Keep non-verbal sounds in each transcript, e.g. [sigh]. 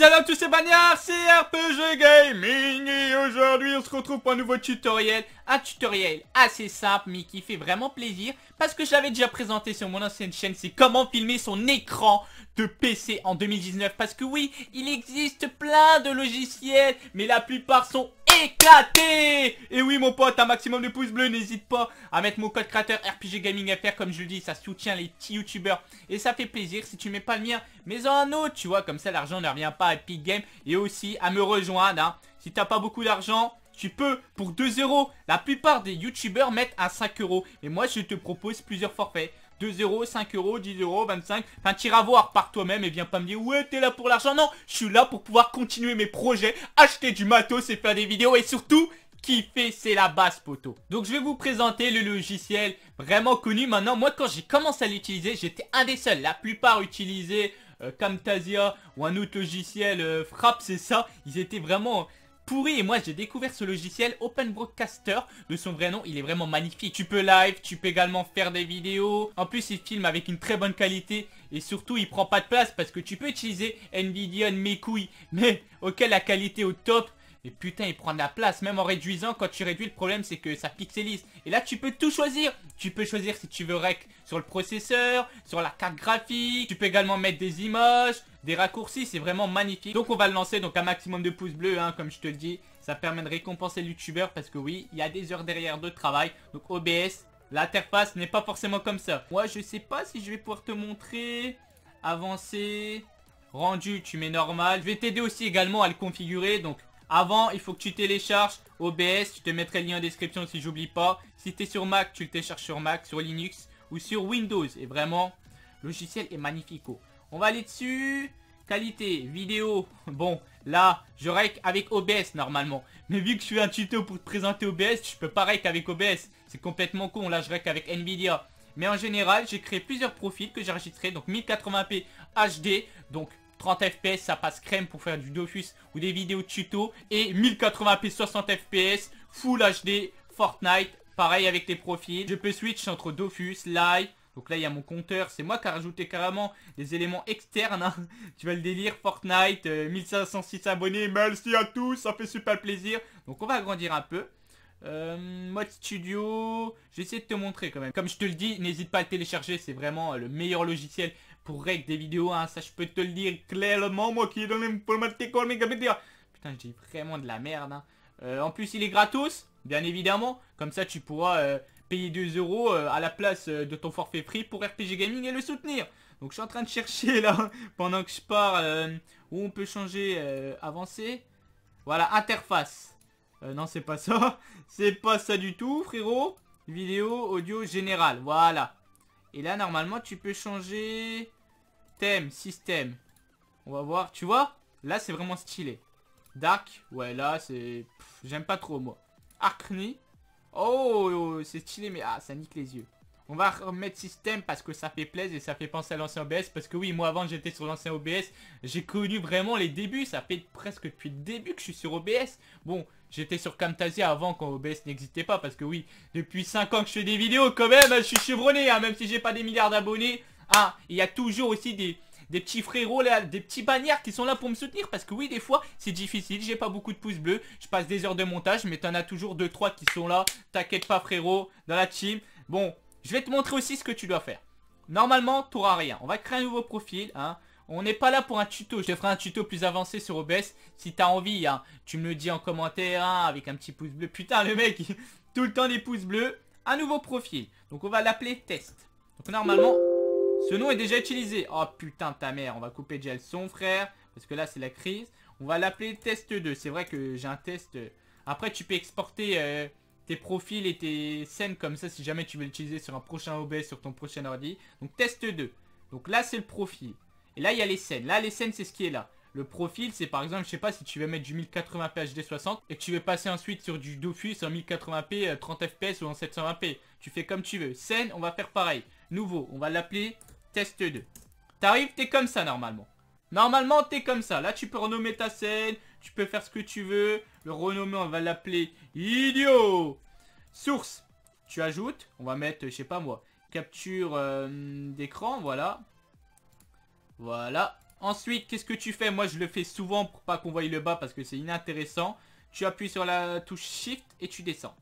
Salut à tous c'est Bagnard, c'est RPG Gaming et aujourd'hui on se retrouve pour un nouveau tutoriel Un tutoriel assez simple mais qui fait vraiment plaisir Parce que je l'avais déjà présenté sur mon ancienne chaîne C'est comment filmer son écran de PC en 2019 Parce que oui, il existe plein de logiciels mais la plupart sont éclaté Et oui mon pote, un maximum de pouces bleus, n'hésite pas à mettre mon code créateur RPG Gaming FR comme je le dis, ça soutient les petits youtubeurs et ça fait plaisir si tu mets pas le mien, mais en un autre, tu vois, comme ça l'argent ne revient pas à Epic Game et aussi à me rejoindre, hein. si t'as pas beaucoup d'argent, tu peux pour 2 euros. La plupart des youtubeurs mettent à 5 euros. et moi, je te propose plusieurs forfaits. 2 euros, 5 euros, 10 euros, 25. Enfin, à voir par toi-même et viens pas me dire ouais t'es là pour l'argent. Non, je suis là pour pouvoir continuer mes projets, acheter du matos et faire des vidéos et surtout kiffer, c'est la base poteau. Donc je vais vous présenter le logiciel vraiment connu. Maintenant, moi quand j'ai commencé à l'utiliser, j'étais un des seuls. La plupart utilisaient euh, Camtasia ou un autre logiciel euh, Frappe, c'est ça. Ils étaient vraiment pourri et moi j'ai découvert ce logiciel Open Broadcaster de son vrai nom il est vraiment magnifique tu peux live tu peux également faire des vidéos en plus il filme avec une très bonne qualité et surtout il prend pas de place parce que tu peux utiliser Nvidia mes couilles [laughs] mais ok la qualité au top et putain, il prend de la place. Même en réduisant, quand tu réduis, le problème, c'est que ça pixelise. Et là, tu peux tout choisir. Tu peux choisir si tu veux rec sur le processeur, sur la carte graphique. Tu peux également mettre des images, des raccourcis. C'est vraiment magnifique. Donc, on va le lancer. Donc, un maximum de pouces bleus, hein, comme je te le dis. Ça permet de récompenser le youtubeur parce que oui, il y a des heures derrière de travail. Donc, OBS, l'interface n'est pas forcément comme ça. Moi, je sais pas si je vais pouvoir te montrer. Avancé rendu tu mets normal Je vais t'aider aussi également à le configurer donc avant, il faut que tu télécharges OBS, je te mettrai le lien en description si j'oublie pas. Si tu es sur Mac, tu le télécharges sur Mac, sur Linux ou sur Windows. Et vraiment, le logiciel est magnifique. Oh. On va aller dessus. Qualité, vidéo. Bon, là, je rec avec OBS normalement. Mais vu que je suis un tuto pour te présenter OBS, je peux pas qu'avec avec OBS. C'est complètement con, là je rec avec Nvidia. Mais en général, j'ai créé plusieurs profils que j'ai enregistrés, donc 1080p HD, donc 30 fps ça passe crème pour faire du Dofus ou des vidéos tuto et 1080p 60 fps Full HD Fortnite pareil avec les profils je peux switch entre Dofus, Live donc là il y a mon compteur, c'est moi qui a rajouté carrément des éléments externes hein. [laughs] Tu vas le délire, Fortnite, 1506 euh, abonnés, merci à tous, ça fait super plaisir Donc on va agrandir un peu euh, mode studio, j'essaie de te montrer quand même. Comme je te le dis, n'hésite pas à le télécharger, c'est vraiment euh, le meilleur logiciel pour règle des vidéos, hein, ça je peux te le dire clairement, moi qui est dans l'informatique, putain, j'ai vraiment de la merde. Hein. Euh, en plus, il est gratos, bien évidemment, comme ça tu pourras euh, payer 2 euros euh, à la place de ton forfait prix pour RPG Gaming et le soutenir. Donc je suis en train de chercher là, [laughs] pendant que je parle, où on peut changer, avancer. Voilà, interface. non, c'est pas ça. [laughs] C'est pas ça du tout, frérot. Vidéo, audio, général. Voilà. Et là, normalement, tu peux changer thème, système. On va voir. Tu vois Là, c'est vraiment stylé. Dark, ouais, là, c'est... J'aime pas trop, moi. Arcni. Oh, oh, oh, c'est stylé, mais... Ah, ça nique les yeux. On va remettre système parce que ça fait plaisir et ça fait penser à l'ancien OBS. Parce que oui, moi avant j'étais sur l'ancien OBS. J'ai connu vraiment les débuts. Ça fait presque depuis le début que je suis sur OBS. Bon, j'étais sur Camtasia avant quand OBS n'existait pas. Parce que oui, depuis 5 ans que je fais des vidéos quand même, je suis chevronné. Hein, même si j'ai pas des milliards d'abonnés. Ah, il y a toujours aussi des des petits frérots là, des petits bannières qui sont là pour me soutenir parce que oui des fois c'est difficile, j'ai pas beaucoup de pouces bleus, je passe des heures de montage mais t'en as toujours 2-3 qui sont là, t'inquiète pas frérot, dans la team, bon je vais te montrer aussi ce que tu dois faire. Normalement, tu n'auras rien. On va créer un nouveau profil. Hein. On n'est pas là pour un tuto. Je te ferai un tuto plus avancé sur OBS si tu as envie. Hein. Tu me le dis en commentaire hein, avec un petit pouce bleu. Putain, le mec, [laughs] tout le temps des pouces bleus. Un nouveau profil. Donc on va l'appeler test. Donc normalement, ce nom est déjà utilisé. Oh putain, ta mère. On va couper déjà le son, frère. Parce que là, c'est la crise. On va l'appeler test 2. C'est vrai que j'ai un test... Après, tu peux exporter... Euh, tes profils et tes scènes comme ça si jamais tu veux l'utiliser sur un prochain OBS, sur ton prochain ordi. Donc test 2. Donc là c'est le profil. Et là il y a les scènes. Là les scènes c'est ce qui est là. Le profil c'est par exemple je sais pas si tu veux mettre du 1080p HD 60 et que tu veux passer ensuite sur du Dofus en 1080p 30 fps ou en 720p. Tu fais comme tu veux. Scène on va faire pareil. Nouveau on va l'appeler test 2. T'arrives t'es comme ça normalement. Normalement t'es comme ça. Là tu peux renommer ta scène tu peux faire ce que tu veux. Le renommé, on va l'appeler idiot. Source, tu ajoutes, on va mettre, je sais pas moi, capture euh, d'écran, voilà. Voilà. Ensuite, qu'est-ce que tu fais Moi, je le fais souvent pour pas qu'on voie le bas parce que c'est inintéressant. Tu appuies sur la touche Shift et tu descends.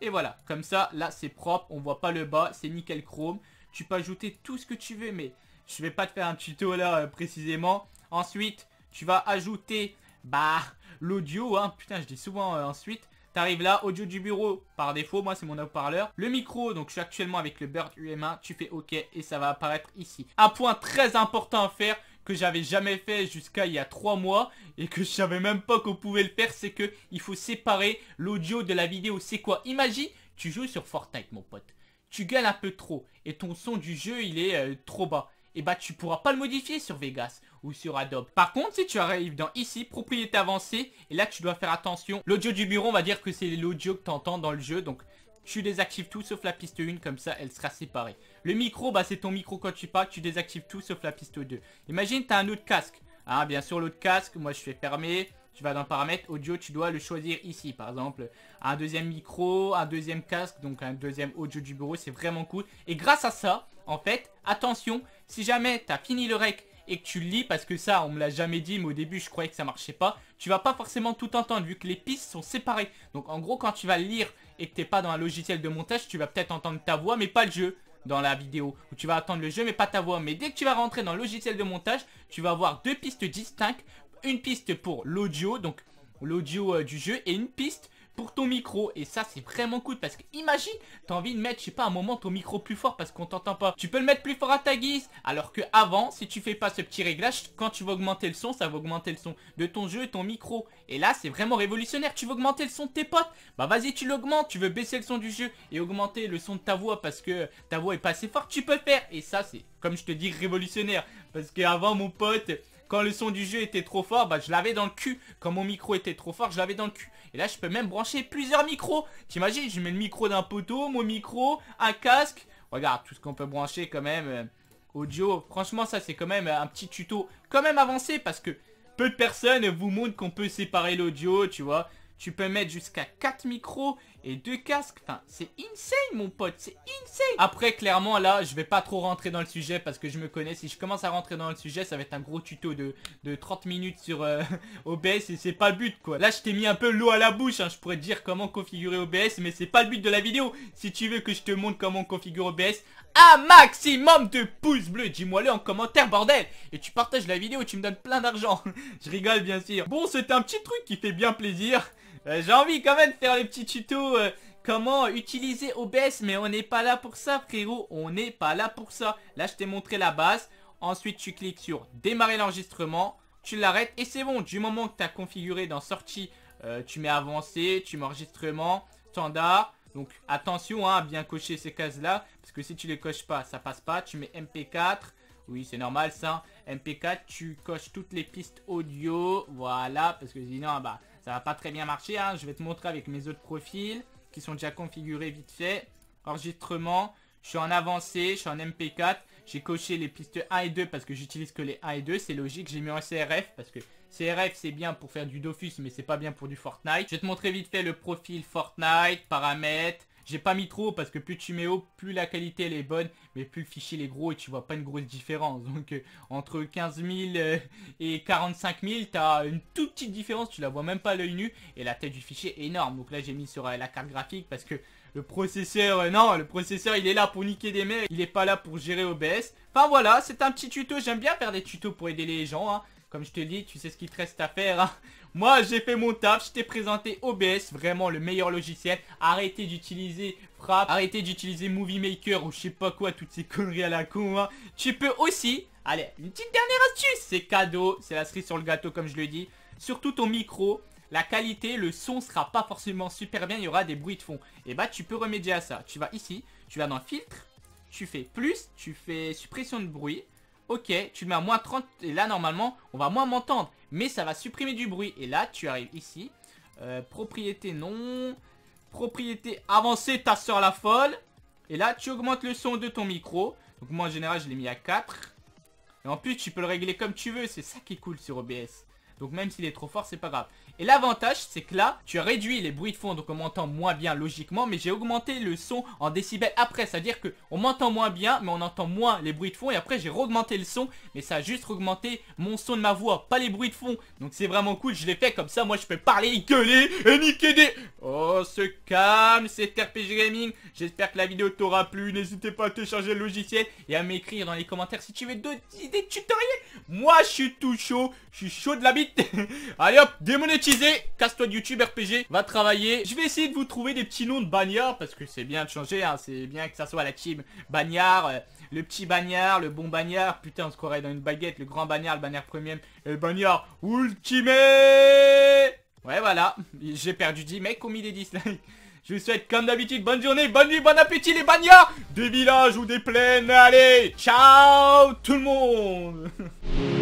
Et voilà, comme ça, là, c'est propre, on voit pas le bas, c'est nickel chrome. Tu peux ajouter tout ce que tu veux, mais je vais pas te faire un tuto là euh, précisément. Ensuite, tu vas ajouter bah, l'audio, hein, putain, je dis souvent euh, ensuite. T'arrives là, audio du bureau, par défaut, moi c'est mon haut-parleur. Le micro, donc je suis actuellement avec le Bird UM1, tu fais OK et ça va apparaître ici. Un point très important à faire que j'avais jamais fait jusqu'à il y a 3 mois et que je savais même pas qu'on pouvait le faire, c'est que il faut séparer l'audio de la vidéo. C'est quoi Imagine, tu joues sur Fortnite mon pote, tu gagnes un peu trop et ton son du jeu il est euh, trop bas et eh bah ben, tu pourras pas le modifier sur Vegas ou sur Adobe. Par contre, si tu arrives dans ici, propriété avancée, et là tu dois faire attention. L'audio du bureau, on va dire que c'est l'audio que tu entends dans le jeu, donc tu désactives tout sauf la piste 1, comme ça elle sera séparée. Le micro, bah c'est ton micro quand tu parles, tu désactives tout sauf la piste 2. Imagine, t'as un autre casque. Ah bien sûr, l'autre casque, moi je fais fermer. Tu vas dans paramètres audio, tu dois le choisir ici. Par exemple, un deuxième micro, un deuxième casque, donc un deuxième audio du bureau, c'est vraiment cool. Et grâce à ça, en fait, attention, si jamais t'as fini le rec et que tu lis, parce que ça on me l'a jamais dit mais au début je croyais que ça marchait pas, tu vas pas forcément tout entendre vu que les pistes sont séparées. Donc en gros quand tu vas le lire et que t'es pas dans un logiciel de montage, tu vas peut-être entendre ta voix mais pas le jeu dans la vidéo Ou tu vas attendre le jeu mais pas ta voix mais dès que tu vas rentrer dans le logiciel de montage tu vas avoir deux pistes distinctes une piste pour l'audio donc l'audio euh, du jeu et une piste pour ton micro. Et ça, c'est vraiment cool parce que imagine, t'as envie de mettre, je sais pas, un moment ton micro plus fort parce qu'on t'entend pas. Tu peux le mettre plus fort à ta guise. Alors que avant, si tu fais pas ce petit réglage, quand tu vas augmenter le son, ça va augmenter le son de ton jeu et ton micro. Et là, c'est vraiment révolutionnaire. Tu veux augmenter le son de tes potes Bah vas-y, tu l'augmentes. Tu veux baisser le son du jeu et augmenter le son de ta voix parce que ta voix est pas assez forte, tu peux le faire. Et ça, c'est, comme je te dis, révolutionnaire. Parce qu'avant, mon pote, quand le son du jeu était trop fort, bah je l'avais dans le cul. Quand mon micro était trop fort, je l'avais dans le cul. Et là, je peux même brancher plusieurs micros. T'imagines, je mets le micro d'un poteau, mon micro, un casque. Regarde, tout ce qu'on peut brancher quand même. Euh, audio, franchement, ça c'est quand même un petit tuto quand même avancé parce que peu de personnes vous montrent qu'on peut séparer l'audio, tu vois. Tu peux mettre jusqu'à 4 micros et deux casques. Enfin, c'est insane, mon pote. C'est insane. Après, clairement, là, je vais pas trop rentrer dans le sujet parce que je me connais. Si je commence à rentrer dans le sujet, ça va être un gros tuto de, 30 minutes sur OBS euh, [laughs] et c'est pas le but, quoi. Là, je t'ai mis un peu l'eau à la bouche. Hein. Je pourrais te dire comment configurer OBS, mais c'est pas le but de la vidéo. Si tu veux que je te montre comment configurer OBS, un maximum de pouces bleus. Dis-moi-le en commentaire, bordel. Et tu partages la vidéo, tu me donnes plein d'argent. [laughs] je rigole, bien sûr. Bon, c'était un petit truc qui fait bien plaisir. Euh, j'ai envie quand même de faire les petits tutos euh, comment utiliser OBS, mais on n'est pas là pour ça, frérot. On n'est pas là pour ça. Là, je t'ai montré la base. Ensuite, tu cliques sur démarrer l'enregistrement. Tu l'arrêtes et c'est bon. Du moment que tu as configuré dans sortie, euh, tu mets avancé, tu mets enregistrement, standard. Donc attention hein, à bien cocher ces cases là Parce que si tu les coches pas ça passe pas Tu mets MP4 Oui c'est normal ça MP4 tu coches toutes les pistes audio Voilà parce que sinon ah bah ça va pas très bien marcher, hein. je vais te montrer avec mes autres profils qui sont déjà configurés vite fait. Enregistrement, je suis en avancé, je suis en MP4. J'ai coché les pistes 1 et 2 parce que j'utilise que les 1 et 2, c'est logique. J'ai mis en CRF parce que CRF c'est bien pour faire du Dofus mais c'est pas bien pour du Fortnite. Je vais te montrer vite fait le profil Fortnite, paramètres, j'ai pas mis trop parce que plus tu mets haut, plus la qualité elle est bonne, mais plus le fichier il est gros et tu vois pas une grosse différence. Donc euh, entre 15 000 euh, et 45 000, t'as une toute petite différence, tu la vois même pas à l'œil nu et la tête du fichier est énorme. Donc là j'ai mis sur euh, la carte graphique parce que le processeur, non, le processeur il est là pour niquer des mecs il est pas là pour gérer OBS. Enfin voilà, c'est un petit tuto, j'aime bien faire des tutos pour aider les gens. Hein. Comme je te dis, tu sais ce qu'il te reste à faire. Hein. [laughs] Moi, j'ai fait mon taf. Je t'ai présenté OBS, vraiment le meilleur logiciel. Arrêtez d'utiliser Frappe. Arrêtez d'utiliser Movie Maker ou je sais pas quoi, toutes ces conneries à la con. Hein. tu peux aussi... Allez, une petite dernière astuce. C'est cadeau. C'est la cerise sur le gâteau, comme je le dis. Surtout ton micro la qualité, le son sera pas forcément super bien, il y aura des bruits de fond. Et eh bah ben, tu peux remédier à ça. Tu vas ici, tu vas dans filtre, tu fais plus, tu fais suppression de bruit, ok, tu le mets à moins 30 et là normalement on va moins m'entendre. Mais ça va supprimer du bruit et là tu arrives ici. Euh, propriété non, propriété avancée ta soeur la folle. Et là tu augmentes le son de ton micro. Donc moi en général je l'ai mis à 4. Et en plus tu peux le régler comme tu veux, c'est ça qui est cool sur OBS. Donc même s'il est trop fort c'est pas grave. Et l'avantage c'est que là tu as réduit les bruits de fond donc on m'entend moins bien logiquement mais j'ai augmenté le son en décibels après c'est à dire que on m'entend moins bien mais on entend moins les bruits de fond et après j'ai augmenté le son mais ça a juste augmenté mon son de ma voix pas les bruits de fond donc c'est vraiment cool je l'ai fait comme ça moi je peux parler et gueuler et niquer des... Oh ce calme c'est RPG Gaming j'espère que la vidéo t'aura plu n'hésitez pas à télécharger le logiciel et à m'écrire dans les commentaires si tu veux d'autres idées de tutoriels moi je suis tout chaud je suis chaud de la bite [laughs] allez hop démonétisation Casse-toi de YouTube, RPG, va travailler. Je vais essayer de vous trouver des petits noms de bagnards parce que c'est bien de changer, hein. c'est bien que ça soit la team bagnard, euh, le petit bagnard, le bon bagnard. Putain, on se croirait dans une baguette, le grand bagnard, le bagnard premium, le euh, bagnard ultime. Ouais, voilà, j'ai perdu 10 mecs au ont mis des dislikes. [laughs] Je vous souhaite comme d'habitude bonne journée, bonne nuit, bon appétit les bagnards des villages ou des plaines. Allez, ciao tout le monde [laughs]